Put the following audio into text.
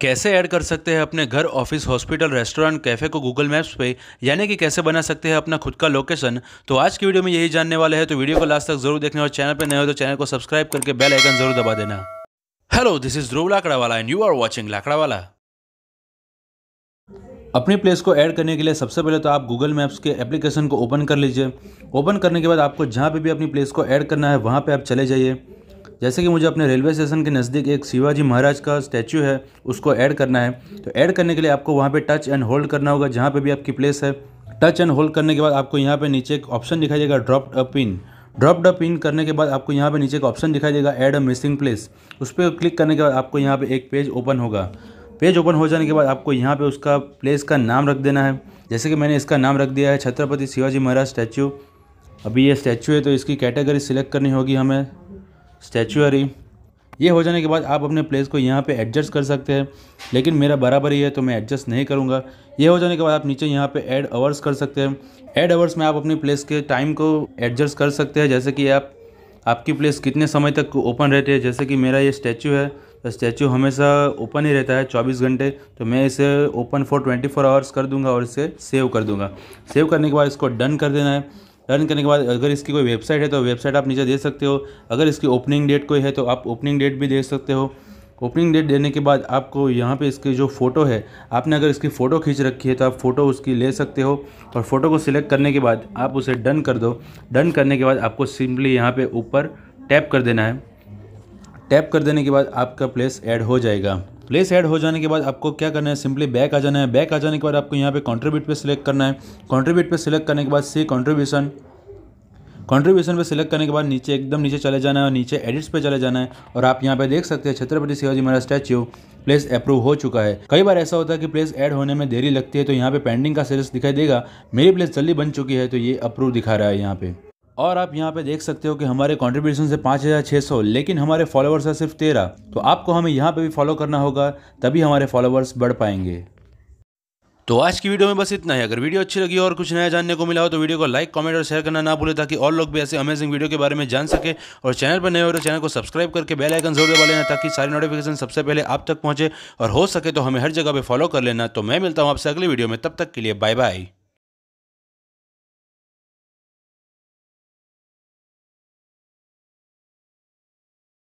कैसे ऐड कर सकते हैं अपने घर ऑफिस हॉस्पिटल रेस्टोरेंट कैफ़े को गूगल मैप्स पे यानी कि कैसे बना सकते हैं अपना खुद का लोकेशन तो आज की वीडियो में यही जानने वाले हैं तो वीडियो को लास्ट तक जरूर देखना और चैनल पे नए हो तो चैनल को सब्सक्राइब करके बेल आइकन जरूर दबा देना hello this is Dhruv Lakdawala and you are watching Lakdawala अपने प्लेस को ऐड करने के लिए सबसे पहले तो आप गूगल मैप्स के एप्लीकेशन को ओपन कर लीजिए ओपन करने के बाद आपको जहाँ पर भी अपनी प्लेस को ऐड करना है वहाँ पर आप चले जाइए जैसे कि मुझे अपने रेलवे स्टेशन के नज़दीक एक शिवाजी महाराज का स्टैचू है उसको ऐड करना है तो ऐड करने के लिए आपको वहाँ पे टच एंड होल्ड करना होगा जहाँ पे भी आपकी प्लेस है टच एंड होल्ड करने के बाद आपको यहाँ पे नीचे एक ऑप्शन दिखाई देगा drop a pin drop a pin करने के बाद आपको यहाँ पे नीचे एक ऑप्शन दिखाई देगा ऐड अ मिसिंग प्लेस उस पर क्लिक करने के बाद आपको यहाँ पे एक पेज ओपन होगा पेज ओपन हो जाने के बाद आपको यहाँ पे उसका प्लेस का नाम रख देना है जैसे कि मैंने इसका नाम रख दिया है छत्रपति शिवाजी महाराज स्टैचू अभी ये स्टैचू है तो इसकी कैटेगरी सिलेक्ट करनी होगी हमें स्टैचुअरी ये हो जाने के बाद आप अपने प्लेस को यहाँ पे एडजस्ट कर सकते हैं लेकिन मेरा बराबर ही है तो मैं एडजस्ट नहीं करूँगा ये हो जाने के बाद आप नीचे यहाँ पे ऐड आवर्स कर सकते हैं ऐड आवर्स में आप अपनी प्लेस के टाइम को एडजस्ट कर सकते हैं जैसे कि आप आपकी प्लेस कितने समय तक ओपन रहती है जैसे कि मेरा ये स्टैचू है तो स्टैचू हमेशा ओपन ही रहता है चौबीस घंटे तो मैं इसे open for twenty four hours कर दूंगा और इसे सेव कर दूँगा सेव करने के बाद इसको डन कर देना है लर्न करने के बाद अगर इसकी कोई वेबसाइट है तो वेबसाइट आप नीचे दे सकते हो अगर इसकी ओपनिंग डेट कोई है तो आप ओपनिंग डेट भी दे सकते हो ओपनिंग डेट देने के बाद आपको यहाँ पे इसकी जो फ़ोटो है आपने अगर इसकी फ़ोटो खींच रखी है तो आप फ़ोटो उसकी ले सकते हो और फ़ोटो को सिलेक्ट करने के बाद आप उसे डन कर दो डन करने के बाद आपको सिंपली यहाँ पे ऊपर टैप कर देना है टैप कर देने के बाद आपका प्लेस ऐड हो जाएगा प्लेस ऐड हो जाने के बाद आपको क्या करना है सिंपली बैक आ जाना है बैक आ जाने के बाद आपको यहाँ पे कॉन्ट्रीब्यूट पे सिलेक्ट करना है कॉन्ट्रीब्यूट पे सिलेक्ट करने के बाद सी कॉन्ट्रीब्यूशन कॉन्ट्रीब्यूशन पे सिलेक्ट करने के बाद नीचे एकदम नीचे चले जाना है और नीचे एडिट्स पे चले जाना है और आप यहाँ पे देख सकते हैं Chhatrapati Shivaji Maharaj statue place approve हो चुका है कई बार ऐसा होता है कि प्लेस ऐड होने में देरी लगती है तो यहाँ पे पेंडिंग का सेल्स दिखाई देगा मेरी प्लेस जल्दी बन चुकी है तो ये अप्रूव दिखा रहा है यहाँ पे और आप यहाँ पे देख सकते हो कि हमारे कॉन्ट्रीब्यूशन से पाँच हज़ार छः सौ लेकिन हमारे फॉलोवर्स है सिर्फ तेरह तो आपको हमें यहाँ पे भी फॉलो करना होगा तभी हमारे फॉलोवर्स बढ़ पाएंगे तो आज की वीडियो में बस इतना ही अगर वीडियो अच्छी लगी और कुछ नया जानने को मिला हो तो वीडियो को लाइक कमेंट और शेयर करना ना भूले ताकि और लोग भी ऐसे अमेजिंग वीडियो के बारे में जान सके और चैनल पर नए हो तो चैनल को सब्सक्राइब करके बेल आइकन जरूर दबा लेना ताकि सारी नोटिफिकेशन सबसे पहले आप तक पहुंचे और हो सके तो हमें हर जगह पर फॉलो कर लेना तो मैं मिलता हूँ आपसे अगली वीडियो में तब तक के लिए बाय बाय